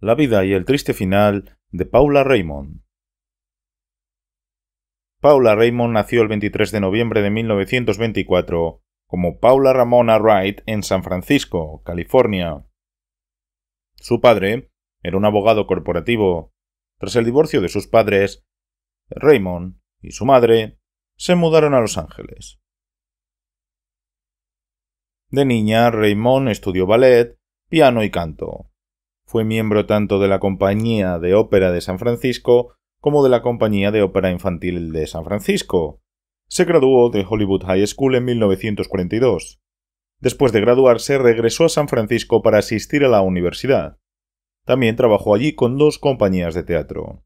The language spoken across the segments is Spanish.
La vida y el triste final de Paula Raymond. Paula Raymond nació el 23 de noviembre de 1924 como Paula Ramona Wright en San Francisco, California. Su padre era un abogado corporativo. Tras el divorcio de sus padres, Raymond y su madre se mudaron a Los Ángeles. De niña, Raymond estudió ballet, piano y canto. Fue miembro tanto de la Compañía de Ópera de San Francisco como de la Compañía de Ópera Infantil de San Francisco. Se graduó de Hollywood High School en 1942. Después de graduarse, regresó a San Francisco para asistir a la universidad. También trabajó allí con dos compañías de teatro.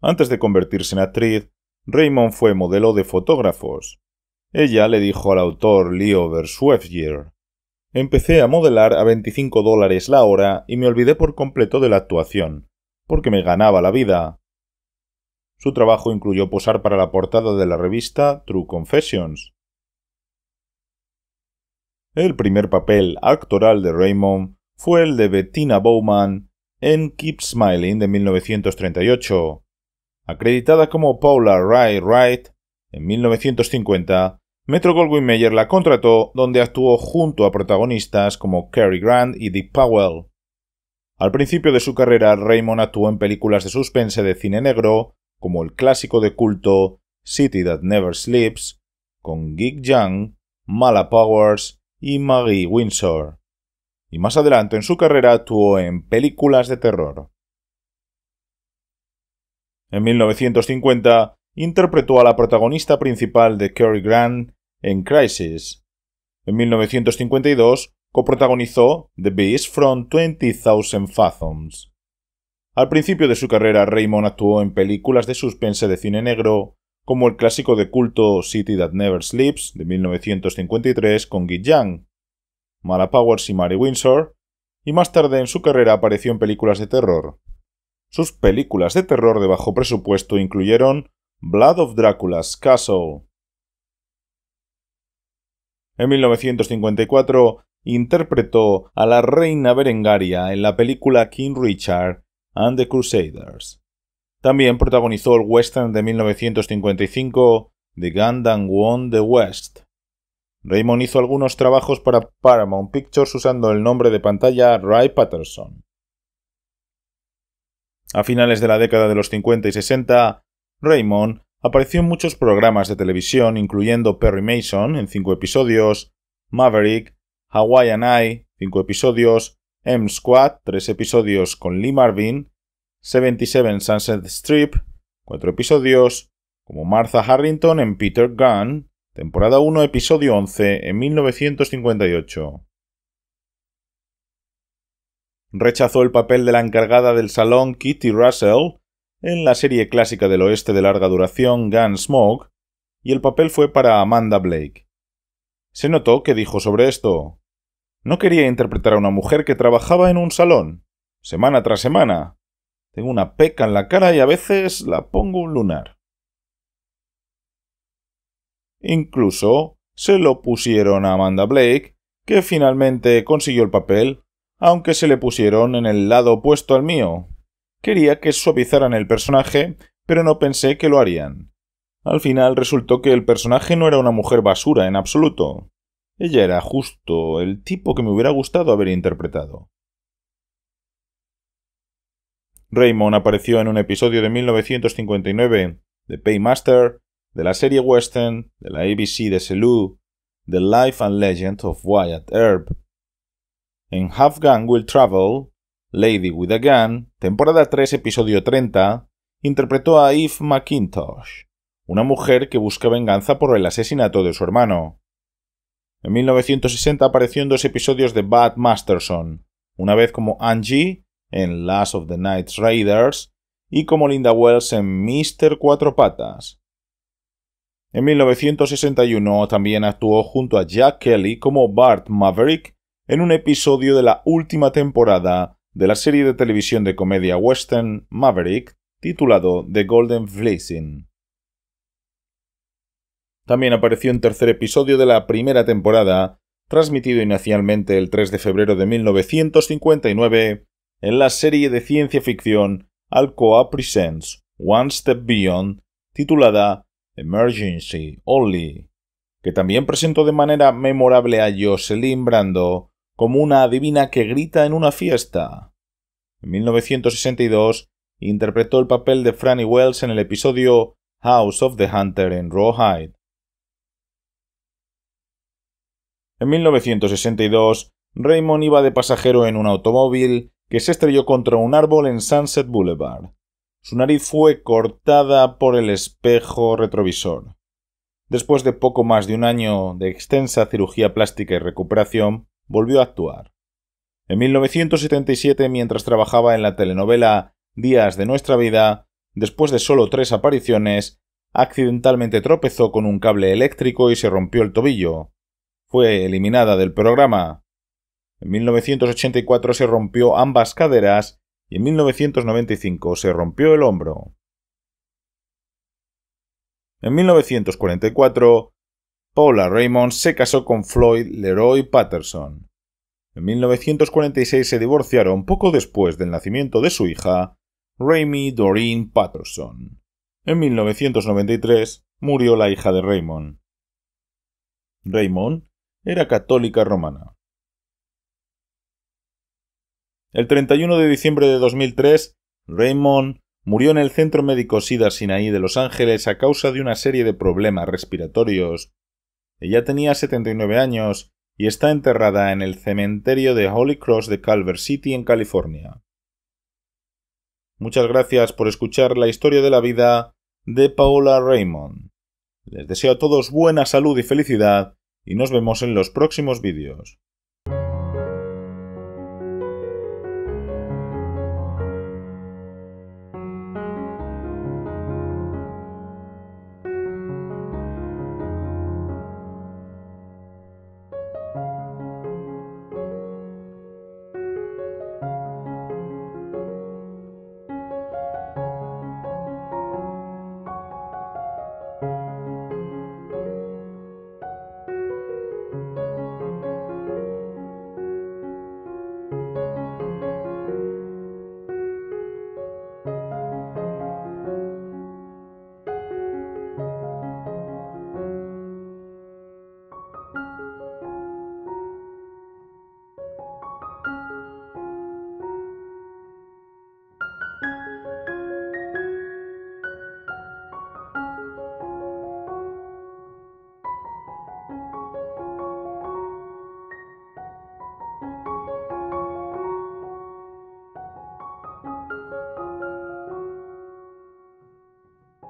Antes de convertirse en actriz, Raymond fue modelo de fotógrafos. Ella le dijo al autor Leo Versuefgier Empecé a modelar a 25 dólares la hora y me olvidé por completo de la actuación, porque me ganaba la vida. Su trabajo incluyó posar para la portada de la revista True Confessions. El primer papel actoral de Raymond fue el de Bettina Bowman en Keep Smiling de 1938. Acreditada como Paula Ray Wright en 1950, Metro Goldwyn Mayer la contrató, donde actuó junto a protagonistas como Cary Grant y Dick Powell. Al principio de su carrera, Raymond actuó en películas de suspense de cine negro, como el clásico de culto City That Never Sleeps, con Geek Young, Mala Powers y Maggie Windsor. Y más adelante en su carrera actuó en películas de terror. En 1950, interpretó a la protagonista principal de Cary Grant en Crisis. En 1952 coprotagonizó The Beast from 20,000 Fathoms. Al principio de su carrera, Raymond actuó en películas de suspense de cine negro, como el clásico de culto City That Never Sleeps de 1953 con Guy Young, Mala Powers y Mary Windsor, y más tarde en su carrera apareció en películas de terror. Sus películas de terror de bajo presupuesto incluyeron Blood of Dracula's Castle. En 1954 interpretó a la reina Berengaria en la película King Richard and the Crusaders. También protagonizó el western de 1955 The Gundam Won the West. Raymond hizo algunos trabajos para Paramount Pictures usando el nombre de pantalla Ray Patterson. A finales de la década de los 50 y 60, Raymond apareció en muchos programas de televisión, incluyendo Perry Mason en cinco episodios, Maverick, Hawaiian Eye, cinco episodios, M-Squad, tres episodios con Lee Marvin, 77 Sunset Strip, cuatro episodios, como Martha Harrington en Peter Gunn, temporada 1, episodio 11, en 1958. Rechazó el papel de la encargada del salón Kitty Russell en la serie clásica del oeste de larga duración Gunsmoke, y el papel fue para Amanda Blake. Se notó que dijo sobre esto, no quería interpretar a una mujer que trabajaba en un salón, semana tras semana. Tengo una peca en la cara y a veces la pongo un lunar. Incluso se lo pusieron a Amanda Blake, que finalmente consiguió el papel, aunque se le pusieron en el lado opuesto al mío, Quería que suavizaran el personaje, pero no pensé que lo harían. Al final resultó que el personaje no era una mujer basura en absoluto. Ella era justo el tipo que me hubiera gustado haber interpretado. Raymond apareció en un episodio de 1959 de Paymaster, de la serie Western, de la ABC de Selou, The Life and Legend of Wyatt Earp. En Half Gun Will Travel Lady with a Gun, temporada 3, episodio 30, interpretó a Eve McIntosh, una mujer que busca venganza por el asesinato de su hermano. En 1960 apareció en dos episodios de Bad Masterson, una vez como Angie en Last of the Nights Raiders y como Linda Wells en Mr. Cuatro Patas. En 1961 también actuó junto a Jack Kelly como Bart Maverick en un episodio de la última temporada de la serie de televisión de comedia western Maverick, titulado The Golden Fleecing. También apareció en tercer episodio de la primera temporada, transmitido inicialmente el 3 de febrero de 1959, en la serie de ciencia ficción Alcoa Presents One Step Beyond, titulada Emergency Only, que también presentó de manera memorable a Jocelyn Brando como una adivina que grita en una fiesta. En 1962 interpretó el papel de Franny Wells en el episodio House of the Hunter en Rawhide. En 1962, Raymond iba de pasajero en un automóvil que se estrelló contra un árbol en Sunset Boulevard. Su nariz fue cortada por el espejo retrovisor. Después de poco más de un año de extensa cirugía plástica y recuperación, volvió a actuar. En 1977, mientras trabajaba en la telenovela Días de nuestra vida, después de solo tres apariciones, accidentalmente tropezó con un cable eléctrico y se rompió el tobillo. Fue eliminada del programa. En 1984 se rompió ambas caderas y en 1995 se rompió el hombro. En 1944 Paula Raymond se casó con Floyd Leroy Patterson. En 1946 se divorciaron poco después del nacimiento de su hija, Raimi Doreen Patterson. En 1993 murió la hija de Raymond. Raymond era católica romana. El 31 de diciembre de 2003, Raymond murió en el Centro Médico Sida Sinaí de Los Ángeles a causa de una serie de problemas respiratorios ella tenía 79 años y está enterrada en el cementerio de Holy Cross de Culver City, en California. Muchas gracias por escuchar la historia de la vida de Paola Raymond. Les deseo a todos buena salud y felicidad y nos vemos en los próximos vídeos.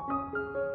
Música